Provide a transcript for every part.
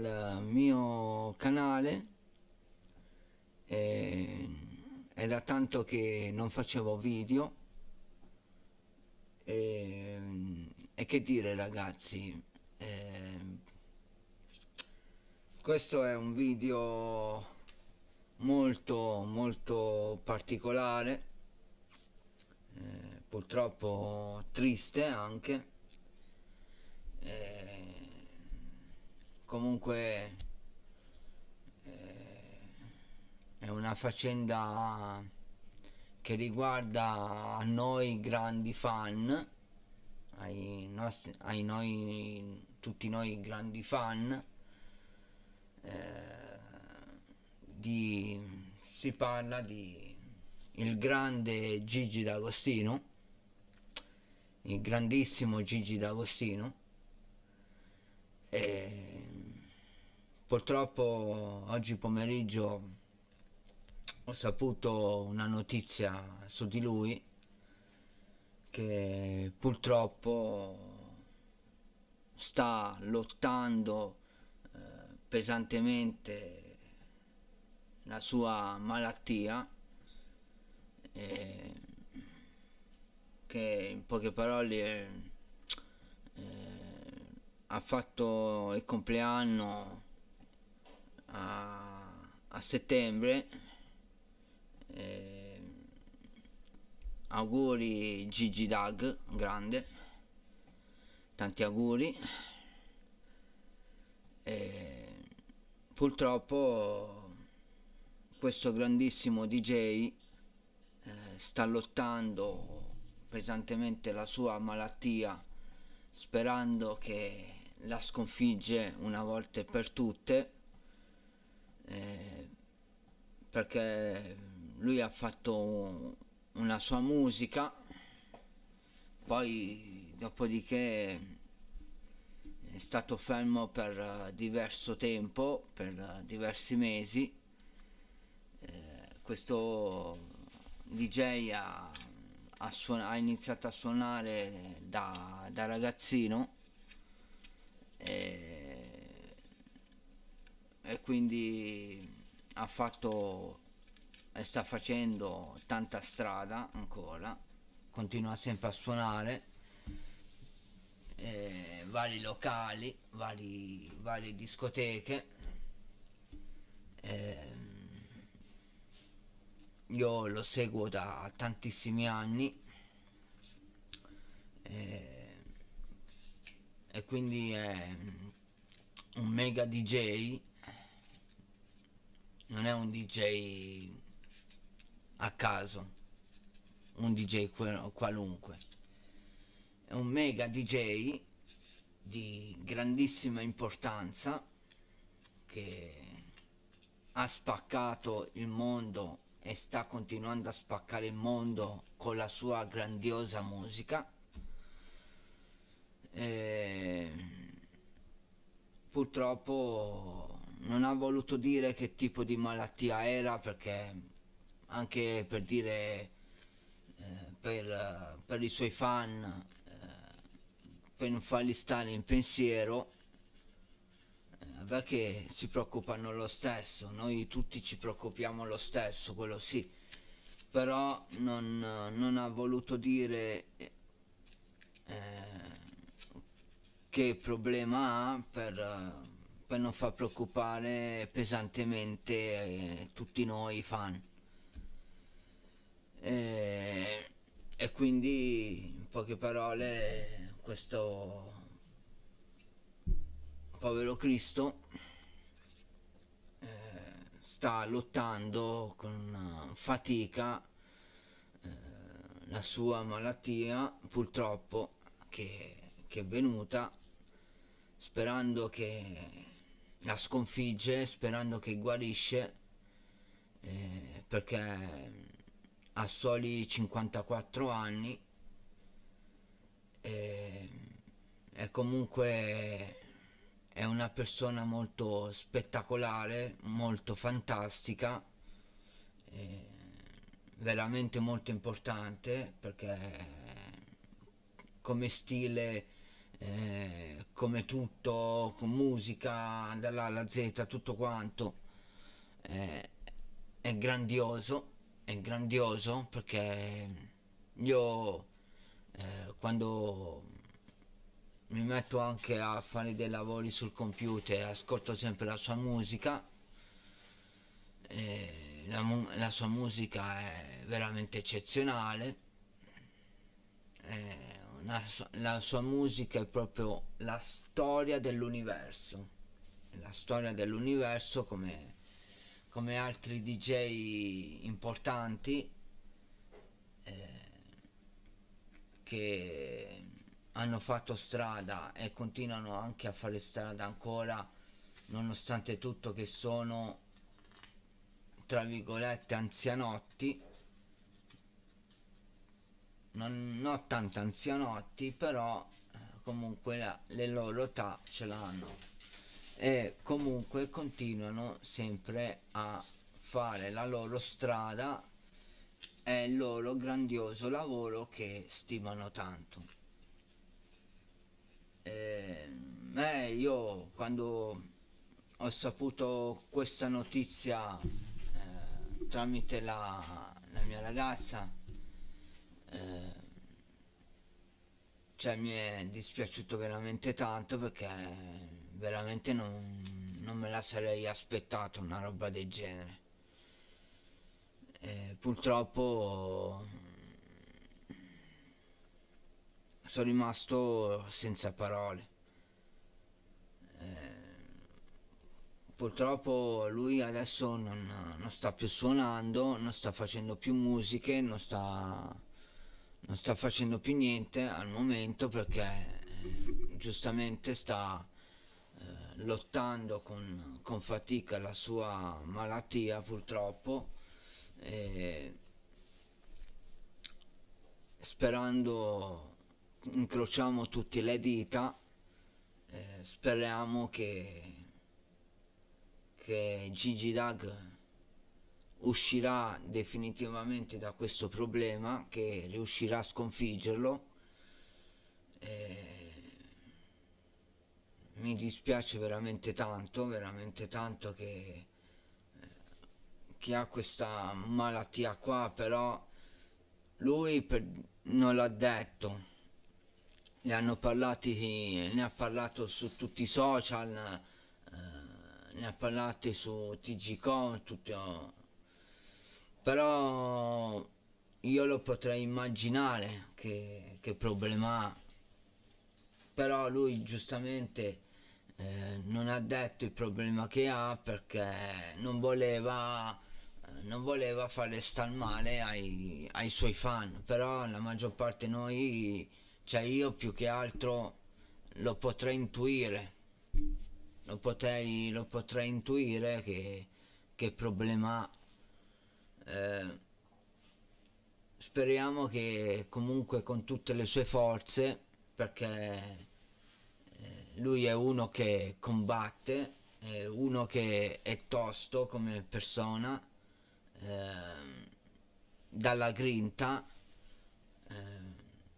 del mio canale e è da tanto che non facevo video e, e che dire ragazzi eh, questo è un video molto molto particolare eh, purtroppo triste anche eh, comunque eh, è una faccenda che riguarda a noi grandi fan, ai, nostri, ai noi, tutti noi grandi fan, eh, di, si parla di il grande Gigi D'Agostino, il grandissimo Gigi D'Agostino, Purtroppo oggi pomeriggio ho saputo una notizia su di lui che purtroppo sta lottando eh, pesantemente la sua malattia eh, che in poche parole eh, ha fatto il compleanno a, a settembre eh, auguri Gigi Dag grande tanti auguri eh, purtroppo questo grandissimo DJ eh, sta lottando pesantemente la sua malattia sperando che la sconfigge una volta per tutte eh, perché lui ha fatto una sua musica, poi dopodiché è stato fermo per diverso tempo, per diversi mesi. Eh, questo DJ ha, ha, suona, ha, iniziato a suonare da, da ragazzino. Eh, quindi ha fatto e sta facendo tanta strada ancora continua sempre a suonare eh, vari locali vari, varie discoteche eh, io lo seguo da tantissimi anni eh, e quindi è un mega DJ non è un DJ a caso, un DJ qualunque, è un mega DJ di grandissima importanza che ha spaccato il mondo e sta continuando a spaccare il mondo con la sua grandiosa musica. E ehm, purtroppo non ha voluto dire che tipo di malattia era perché anche per dire eh, per, per, i suoi fan eh, per non farli stare in pensiero eh, perché si preoccupano lo stesso noi tutti ci preoccupiamo lo stesso quello sì però non, non ha voluto dire eh, che problema ha per per non far preoccupare pesantemente eh, tutti noi fan. E, eh, e quindi in poche parole questo povero Cristo eh, sta lottando con fatica eh, la sua malattia purtroppo che, che è venuta sperando che la sconfigge sperando che guarisce eh, perché ha soli 54 anni eh, è comunque è una persona molto spettacolare molto fantastica eh, veramente molto importante perché come stile eh, come tutto, con musica, dalla alla Z, tutto quanto, eh, è grandioso, è grandioso perché io eh, quando mi metto anche a fare dei lavori sul computer, ascolto sempre la sua musica. Eh, la, la, sua musica è veramente eccezionale. Eh, la, la sua musica è proprio la storia dell'universo, la storia dell'universo come, come altri DJ importanti eh, che hanno fatto strada e continuano anche a fare strada ancora nonostante tutto che sono tra virgolette anzianotti non ho tanti anzianotti però eh, comunque la, le loro età ce l'hanno e comunque continuano sempre a fare la loro strada e il loro grandioso lavoro che stimano tanto e, ehm, eh, io quando ho saputo questa notizia eh, tramite la, la mia ragazza eh, cioè mi è dispiaciuto veramente tanto perché veramente non, non, me la sarei aspettato una roba del genere e eh, purtroppo sono rimasto senza parole e eh, Purtroppo lui adesso non, non sta più suonando, non sta facendo più musiche, non sta non sta facendo più niente al momento perché eh, giustamente sta eh, lottando con, con, fatica la sua malattia purtroppo eh, sperando incrociamo tutte le dita eh, speriamo che, che Gigi Dag uscirà definitivamente da questo problema, che riuscirà a sconfiggerlo. E eh, mi dispiace veramente tanto, veramente tanto che eh, chi ha questa malattia qua, però lui per, non l'ha detto. Ne hanno parlati, ne ha parlato su tutti i social, eh, ne ha parlato su TGCom, tutto oh, però io lo potrei immaginare che, che problema ha però lui giustamente eh, non ha detto il problema che ha perché non voleva eh, non voleva farle star male ai, ai, suoi fan però la maggior parte noi cioè io più che altro lo potrei intuire lo potrei, lo potrei intuire che, che problema ha eh, speriamo che comunque con tutte le sue forze perché eh, lui è uno che combatte è uno che è tosto come persona eh, dalla grinta eh,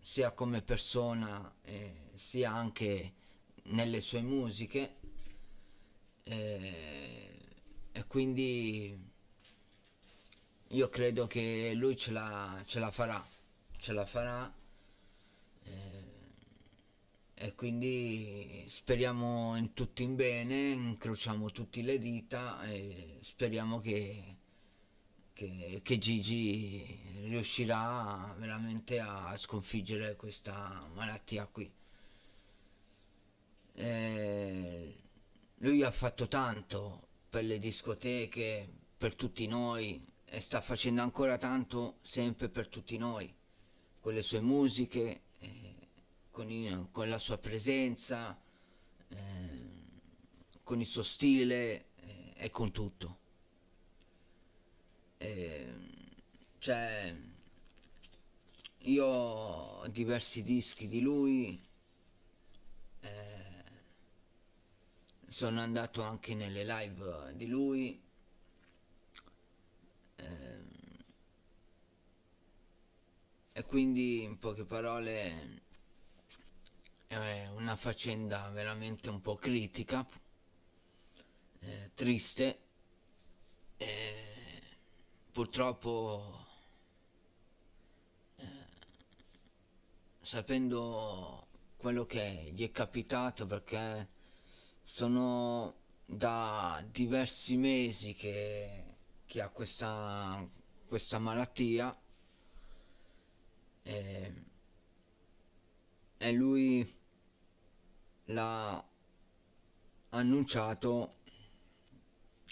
sia come persona eh, sia anche nelle sue musiche eh, e quindi io credo che lui ce la, ce la farà, ce la farà eh, e quindi speriamo in tutti in bene, incrociamo tutte le dita e speriamo che, che, che Gigi riuscirà veramente a sconfiggere questa malattia qui. Eh, lui ha fatto tanto per le discoteche, per tutti noi, e sta facendo ancora tanto sempre per tutti noi, con le sue musiche, eh, con, il, con, la sua presenza, eh, con il suo stile eh, e con tutto. cioè, io ho diversi dischi di lui, eh, sono andato anche nelle live di lui Ehm, e quindi in poche parole è una faccenda veramente un po' critica, eh, triste, eh, purtroppo eh, sapendo quello che gli è capitato perché sono da diversi mesi che che ha questa, questa malattia e, e lui l'ha annunciato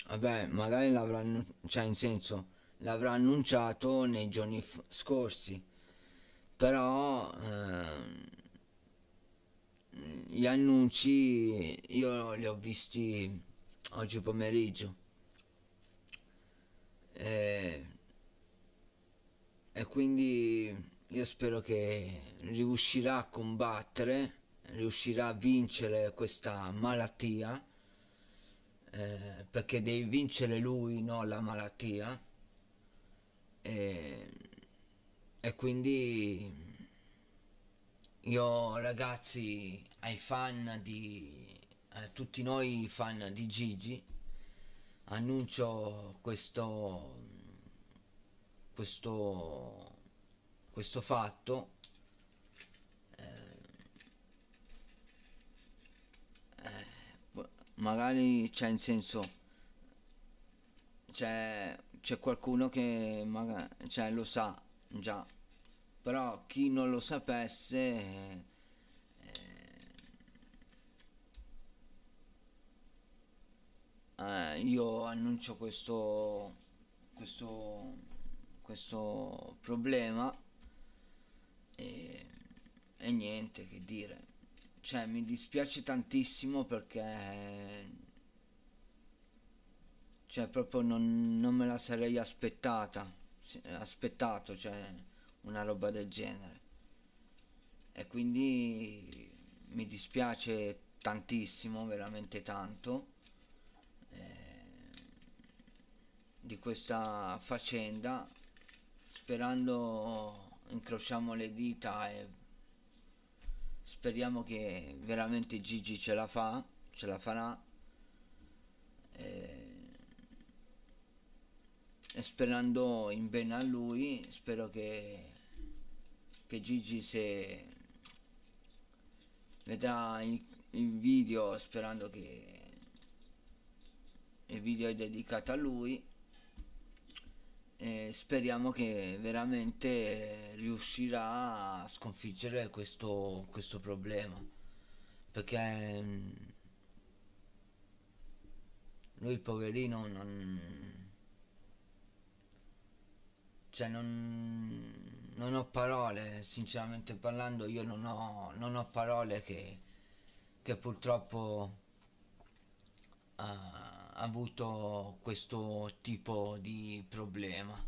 vabbè magari l'avrà cioè in senso l'avrà annunciato nei giorni scorsi però ehm, gli annunci io li ho visti oggi pomeriggio e, eh, e quindi io spero che riuscirà a combattere, riuscirà a vincere questa malattia, eh, perché devi vincere lui, non la malattia. E, e quindi io ragazzi ai fan di... a tutti noi fan di Gigi annuncio questo, questo, questo fatto eh, eh, magari c'è in senso c'è, qualcuno che magari, cioè, lo sa già però chi non lo sapesse eh, eh, io annuncio questo, questo, questo problema e, e niente che dire. Cioè mi dispiace tantissimo perché cioè proprio non, non, me la sarei aspettata aspettato cioè una roba del genere e quindi mi dispiace tantissimo veramente tanto questa faccenda sperando incrociamo le dita e speriamo che veramente Gigi ce la fa ce la farà e, e sperando in bene a lui spero che, che Gigi se vedrà il, il video sperando che il video è dedicato a lui e speriamo che veramente riuscirà a sconfiggere questo, questo problema perché mm, lui poverino non, cioè non, non ho parole sinceramente parlando io non ho, non ho parole che, che purtroppo uh, avuto questo tipo di problema.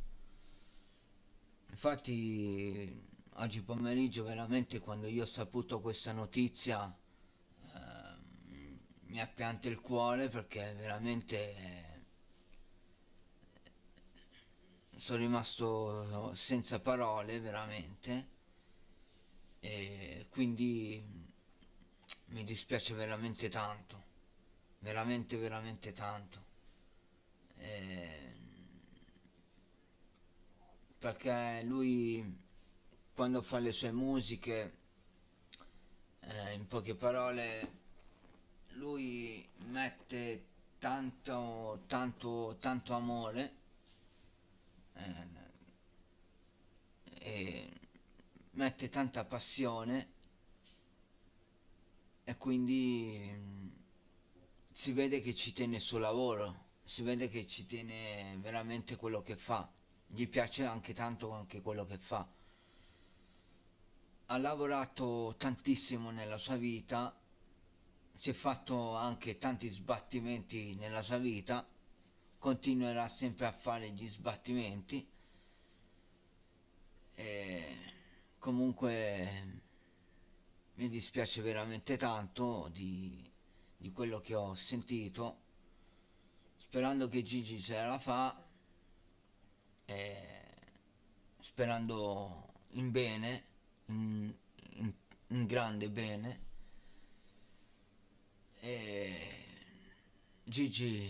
Infatti oggi pomeriggio veramente quando io ho saputo questa notizia eh, mi ha pianto il cuore perché veramente eh, sono rimasto senza parole veramente e quindi mi dispiace veramente tanto veramente veramente tanto eh, perché lui quando fa le sue musiche eh, in poche parole lui mette tanto tanto tanto amore eh, e mette tanta passione e quindi si vede che ci tiene il suo lavoro, si vede che ci tiene veramente quello che fa, gli piace anche tanto anche quello che fa. Ha lavorato tantissimo nella sua vita, si è fatto anche tanti sbattimenti nella sua vita, continuerà sempre a fare gli sbattimenti. E comunque mi dispiace veramente tanto di di quello che ho sentito sperando che Gigi ce la fa eh, sperando in bene in, in, in grande bene eh, Gigi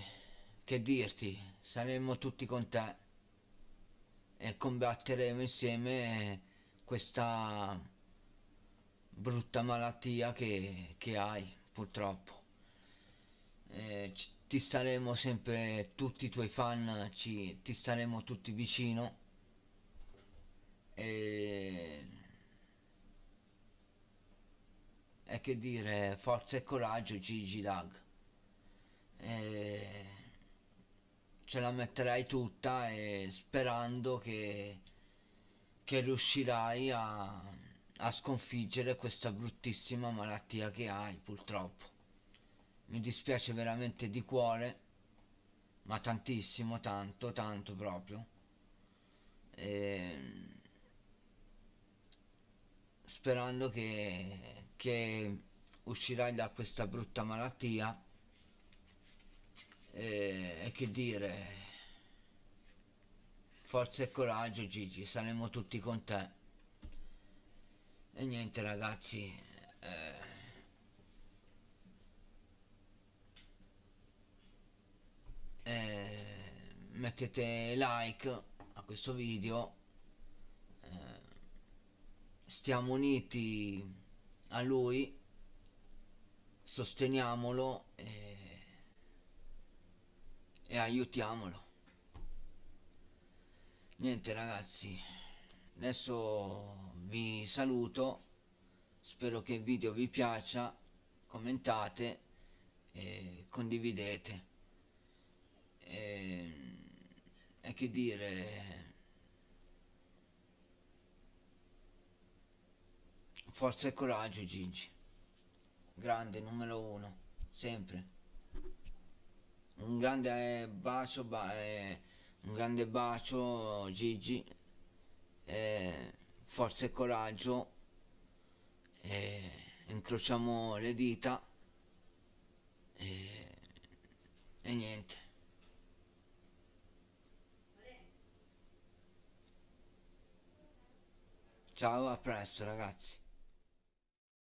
che dirti saremo tutti con te e combatteremo insieme questa brutta malattia che, che hai purtroppo eh, ti staremo sempre tutti i tuoi fan, ci, ti staremo tutti vicino. E... Eh, e che dire, forza e coraggio Gigi Dag. E... Eh, ce la metterai tutta e sperando che, che riuscirai a, a sconfiggere questa bruttissima malattia che hai purtroppo mi dispiace veramente di cuore, ma tantissimo, tanto, tanto proprio. E... Sperando che, che uscirai da questa brutta malattia e, e che dire forza e coraggio Gigi, saremo tutti con te. E niente ragazzi, eh, mettete like a questo video eh, stiamo uniti a lui sosteniamolo e, e aiutiamolo niente ragazzi adesso vi saluto spero che il video vi piaccia commentate e condividete e e che dire forza e coraggio Gigi grande numero uno sempre un grande eh, bacio ba eh, un grande bacio Gigi eh, forza e coraggio eh, incrociamo le dita eh, e niente Ciao, a presto ragazzi.